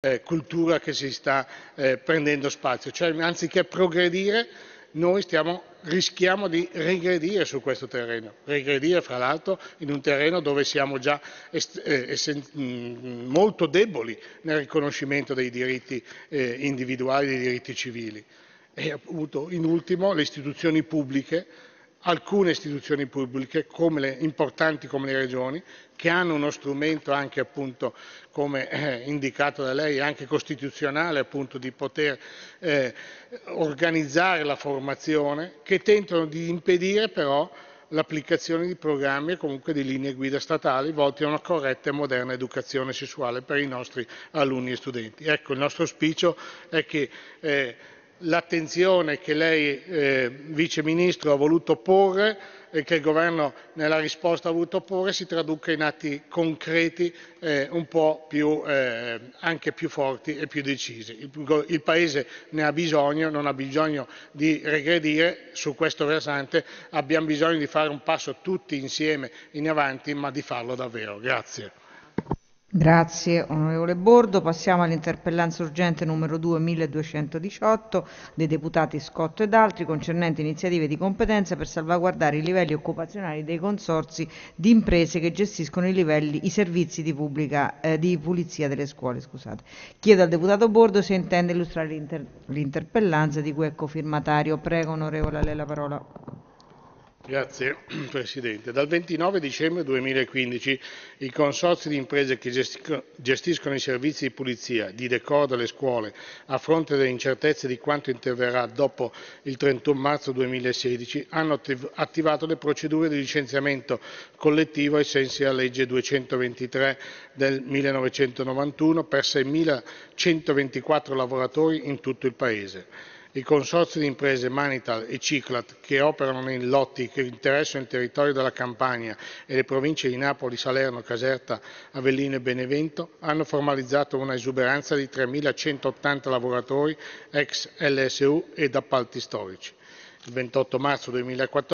eh, cultura che si sta eh, prendendo spazio, cioè anziché progredire noi stiamo, rischiamo di regredire su questo terreno, regredire fra l'altro in un terreno dove siamo già eh, mm, molto deboli nel riconoscimento dei diritti eh, individuali, dei diritti civili. E appunto in ultimo le istituzioni pubbliche alcune istituzioni pubbliche importanti come le regioni che hanno uno strumento anche appunto come eh, indicato da lei anche costituzionale appunto di poter eh, organizzare la formazione che tentano di impedire però l'applicazione di programmi e comunque di linee guida statali volti a una corretta e moderna educazione sessuale per i nostri alunni e studenti. Ecco, il nostro auspicio è che eh, l'attenzione che lei, eh, Vice Ministro, ha voluto porre e che il Governo nella risposta ha voluto porre si traduca in atti concreti eh, un po' più, eh, anche più forti e più decisi. Il, il, Paese ne ha bisogno, non ha bisogno di regredire su questo versante, abbiamo bisogno di fare un passo tutti insieme in avanti, ma di farlo davvero. Grazie. Grazie onorevole Bordo. Passiamo all'interpellanza urgente numero 2 1218 dei deputati Scotto ed altri concernente iniziative di competenza per salvaguardare i livelli occupazionali dei consorzi di imprese che gestiscono i, livelli, i servizi di, pubblica, eh, di, pulizia delle scuole. Scusate. Chiedo al deputato Bordo se intende illustrare l'interpellanza di cui è cofirmatario. Ecco Prego onorevole, a lei la parola. Grazie Presidente. Dal 29 dicembre 2015 i consorzi di imprese che gestiscono i servizi di pulizia di decoro delle scuole a fronte delle incertezze di quanto interverrà dopo il 31 marzo 2016 hanno attivato le procedure di licenziamento collettivo ai sensi della legge 223 del 1991 per 6.124 lavoratori in tutto il Paese. Il consorzio di imprese Manital e Ciclat, che operano nei lotti che interessano il territorio della Campania e le province di Napoli, Salerno, Caserta, Avellino e Benevento, hanno formalizzato una esuberanza di 3.180 lavoratori ex LSU ed appalti storici. Il 28 marzo 2014